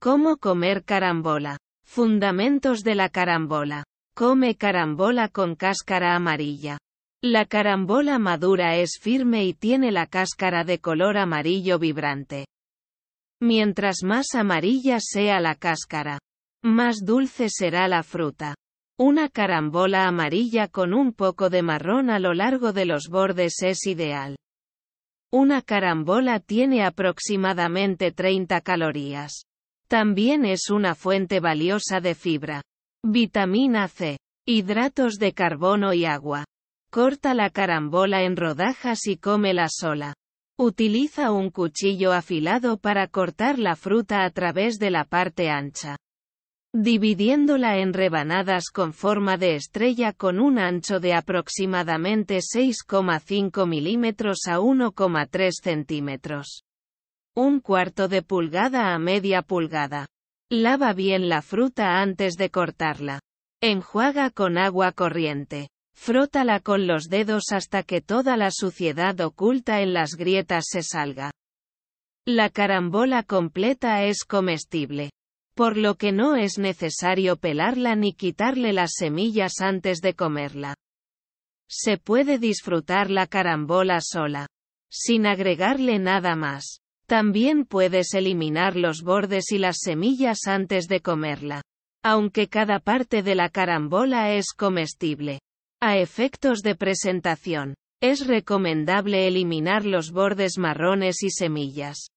Cómo comer carambola. Fundamentos de la carambola. Come carambola con cáscara amarilla. La carambola madura es firme y tiene la cáscara de color amarillo vibrante. Mientras más amarilla sea la cáscara, más dulce será la fruta. Una carambola amarilla con un poco de marrón a lo largo de los bordes es ideal. Una carambola tiene aproximadamente 30 calorías. También es una fuente valiosa de fibra, vitamina C, hidratos de carbono y agua. Corta la carambola en rodajas y cómela sola. Utiliza un cuchillo afilado para cortar la fruta a través de la parte ancha, dividiéndola en rebanadas con forma de estrella con un ancho de aproximadamente 6,5 milímetros a 1,3 centímetros. Un cuarto de pulgada a media pulgada. Lava bien la fruta antes de cortarla. Enjuaga con agua corriente. Frótala con los dedos hasta que toda la suciedad oculta en las grietas se salga. La carambola completa es comestible. Por lo que no es necesario pelarla ni quitarle las semillas antes de comerla. Se puede disfrutar la carambola sola. Sin agregarle nada más. También puedes eliminar los bordes y las semillas antes de comerla. Aunque cada parte de la carambola es comestible. A efectos de presentación, es recomendable eliminar los bordes marrones y semillas.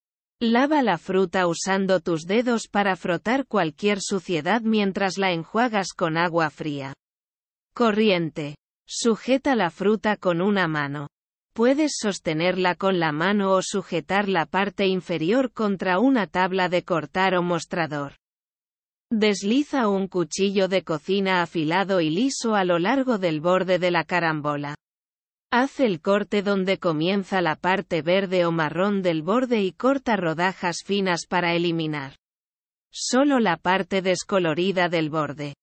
Lava la fruta usando tus dedos para frotar cualquier suciedad mientras la enjuagas con agua fría. Corriente. Sujeta la fruta con una mano. Puedes sostenerla con la mano o sujetar la parte inferior contra una tabla de cortar o mostrador. Desliza un cuchillo de cocina afilado y liso a lo largo del borde de la carambola. Haz el corte donde comienza la parte verde o marrón del borde y corta rodajas finas para eliminar. Solo la parte descolorida del borde.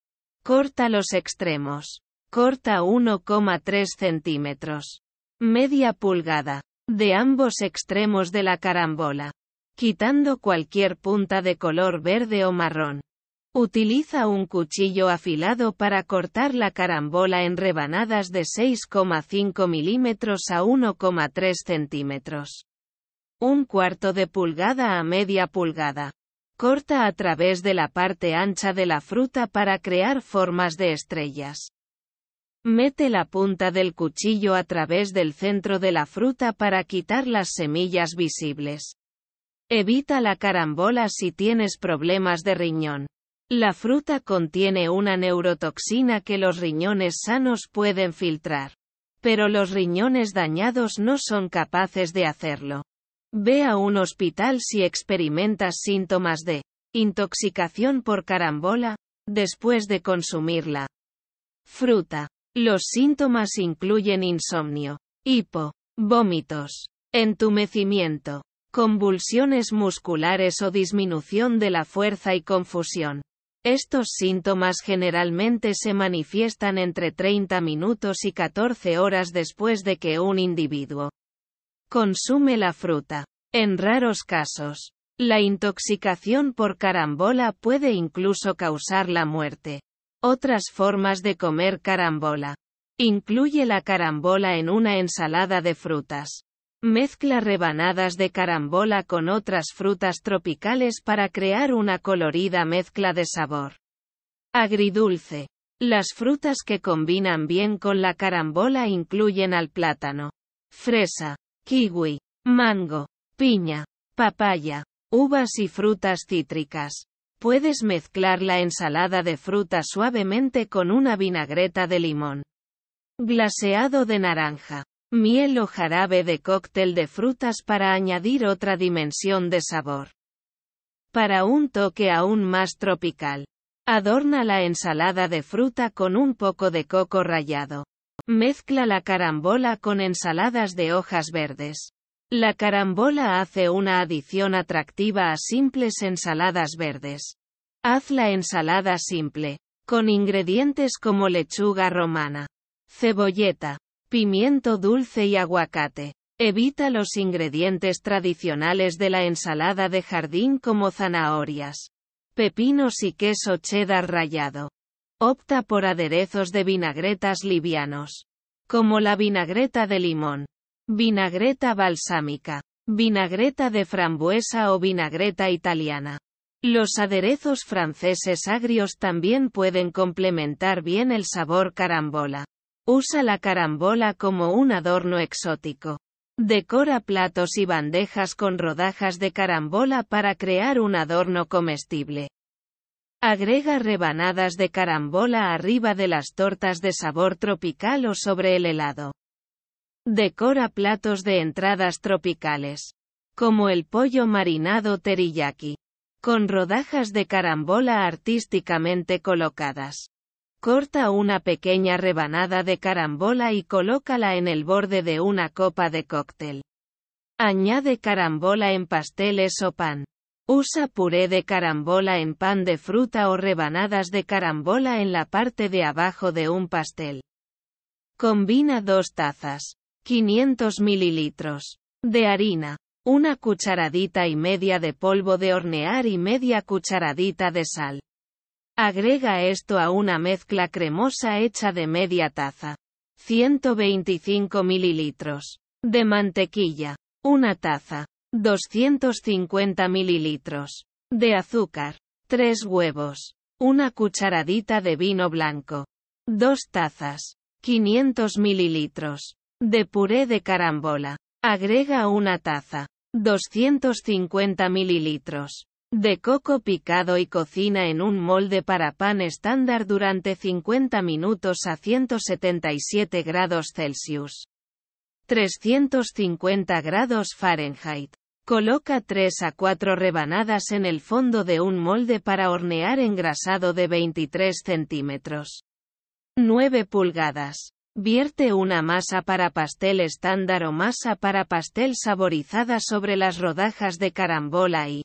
Corta los extremos. Corta 1,3 centímetros media pulgada, de ambos extremos de la carambola, quitando cualquier punta de color verde o marrón. Utiliza un cuchillo afilado para cortar la carambola en rebanadas de 6,5 milímetros a 1,3 centímetros. Un cuarto de pulgada a media pulgada. Corta a través de la parte ancha de la fruta para crear formas de estrellas. Mete la punta del cuchillo a través del centro de la fruta para quitar las semillas visibles. Evita la carambola si tienes problemas de riñón. La fruta contiene una neurotoxina que los riñones sanos pueden filtrar. Pero los riñones dañados no son capaces de hacerlo. Ve a un hospital si experimentas síntomas de intoxicación por carambola, después de consumirla. Fruta. Los síntomas incluyen insomnio, hipo, vómitos, entumecimiento, convulsiones musculares o disminución de la fuerza y confusión. Estos síntomas generalmente se manifiestan entre 30 minutos y 14 horas después de que un individuo consume la fruta. En raros casos, la intoxicación por carambola puede incluso causar la muerte. Otras formas de comer carambola. Incluye la carambola en una ensalada de frutas. Mezcla rebanadas de carambola con otras frutas tropicales para crear una colorida mezcla de sabor. Agridulce. Las frutas que combinan bien con la carambola incluyen al plátano, fresa, kiwi, mango, piña, papaya, uvas y frutas cítricas. Puedes mezclar la ensalada de fruta suavemente con una vinagreta de limón, glaseado de naranja, miel o jarabe de cóctel de frutas para añadir otra dimensión de sabor. Para un toque aún más tropical, adorna la ensalada de fruta con un poco de coco rallado. Mezcla la carambola con ensaladas de hojas verdes, la carambola hace una adición atractiva a simples ensaladas verdes. Haz la ensalada simple, con ingredientes como lechuga romana, cebolleta, pimiento dulce y aguacate. Evita los ingredientes tradicionales de la ensalada de jardín como zanahorias, pepinos y queso cheddar rallado. Opta por aderezos de vinagretas livianos, como la vinagreta de limón, Vinagreta balsámica. Vinagreta de frambuesa o vinagreta italiana. Los aderezos franceses agrios también pueden complementar bien el sabor carambola. Usa la carambola como un adorno exótico. Decora platos y bandejas con rodajas de carambola para crear un adorno comestible. Agrega rebanadas de carambola arriba de las tortas de sabor tropical o sobre el helado. Decora platos de entradas tropicales. Como el pollo marinado teriyaki. Con rodajas de carambola artísticamente colocadas. Corta una pequeña rebanada de carambola y colócala en el borde de una copa de cóctel. Añade carambola en pasteles o pan. Usa puré de carambola en pan de fruta o rebanadas de carambola en la parte de abajo de un pastel. Combina dos tazas. 500 mililitros de harina, una cucharadita y media de polvo de hornear y media cucharadita de sal. Agrega esto a una mezcla cremosa hecha de media taza. 125 mililitros de mantequilla, una taza, 250 mililitros de azúcar, Tres huevos, una cucharadita de vino blanco, Dos tazas, 500 mililitros de puré de carambola. Agrega una taza, 250 mililitros, de coco picado y cocina en un molde para pan estándar durante 50 minutos a 177 grados Celsius. 350 grados Fahrenheit. Coloca 3 a 4 rebanadas en el fondo de un molde para hornear engrasado de 23 centímetros. 9 pulgadas. Vierte una masa para pastel estándar o masa para pastel saborizada sobre las rodajas de carambola y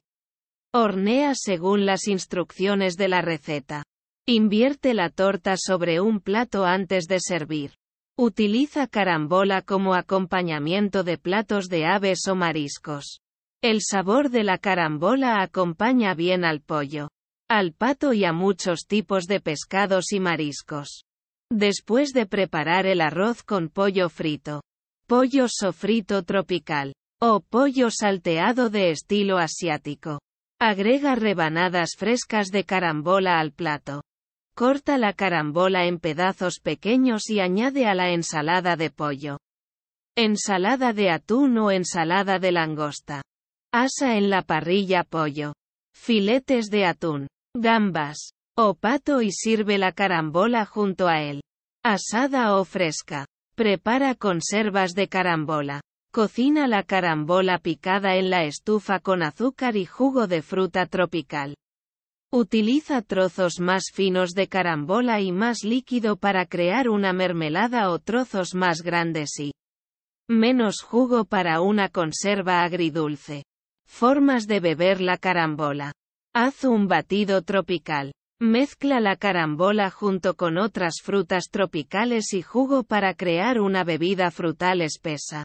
hornea según las instrucciones de la receta. Invierte la torta sobre un plato antes de servir. Utiliza carambola como acompañamiento de platos de aves o mariscos. El sabor de la carambola acompaña bien al pollo, al pato y a muchos tipos de pescados y mariscos. Después de preparar el arroz con pollo frito. Pollo sofrito tropical. O pollo salteado de estilo asiático. Agrega rebanadas frescas de carambola al plato. Corta la carambola en pedazos pequeños y añade a la ensalada de pollo. Ensalada de atún o ensalada de langosta. Asa en la parrilla pollo. Filetes de atún, gambas o pato y sirve la carambola junto a él. Asada o fresca. Prepara conservas de carambola. Cocina la carambola picada en la estufa con azúcar y jugo de fruta tropical. Utiliza trozos más finos de carambola y más líquido para crear una mermelada o trozos más grandes y menos jugo para una conserva agridulce. Formas de beber la carambola. Haz un batido tropical. Mezcla la carambola junto con otras frutas tropicales y jugo para crear una bebida frutal espesa.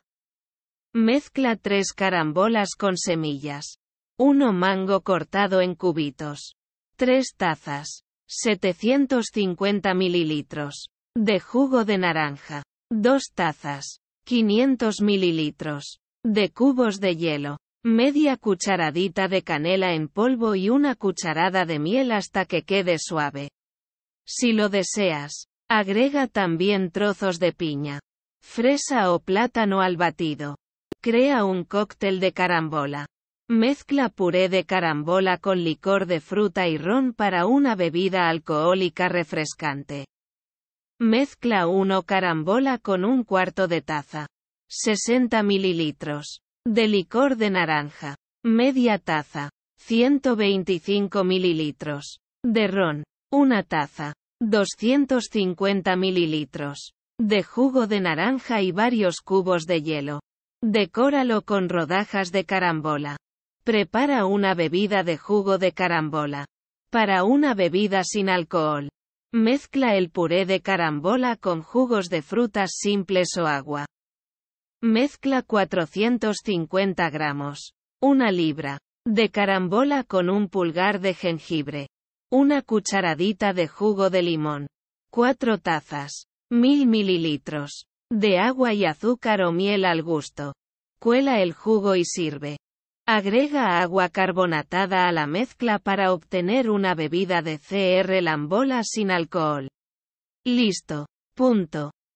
Mezcla tres carambolas con semillas. Uno mango cortado en cubitos. Tres tazas. 750 mililitros. De jugo de naranja. Dos tazas. 500 mililitros. De cubos de hielo. Media cucharadita de canela en polvo y una cucharada de miel hasta que quede suave. Si lo deseas, agrega también trozos de piña, fresa o plátano al batido. Crea un cóctel de carambola. Mezcla puré de carambola con licor de fruta y ron para una bebida alcohólica refrescante. Mezcla uno carambola con un cuarto de taza. 60 mililitros de licor de naranja, media taza, 125 mililitros, de ron, una taza, 250 mililitros, de jugo de naranja y varios cubos de hielo. Decóralo con rodajas de carambola. Prepara una bebida de jugo de carambola. Para una bebida sin alcohol, mezcla el puré de carambola con jugos de frutas simples o agua. Mezcla 450 gramos, una libra, de carambola con un pulgar de jengibre, una cucharadita de jugo de limón, 4 tazas, mil mililitros, de agua y azúcar o miel al gusto. Cuela el jugo y sirve. Agrega agua carbonatada a la mezcla para obtener una bebida de CR Lambola sin alcohol. Listo. Punto.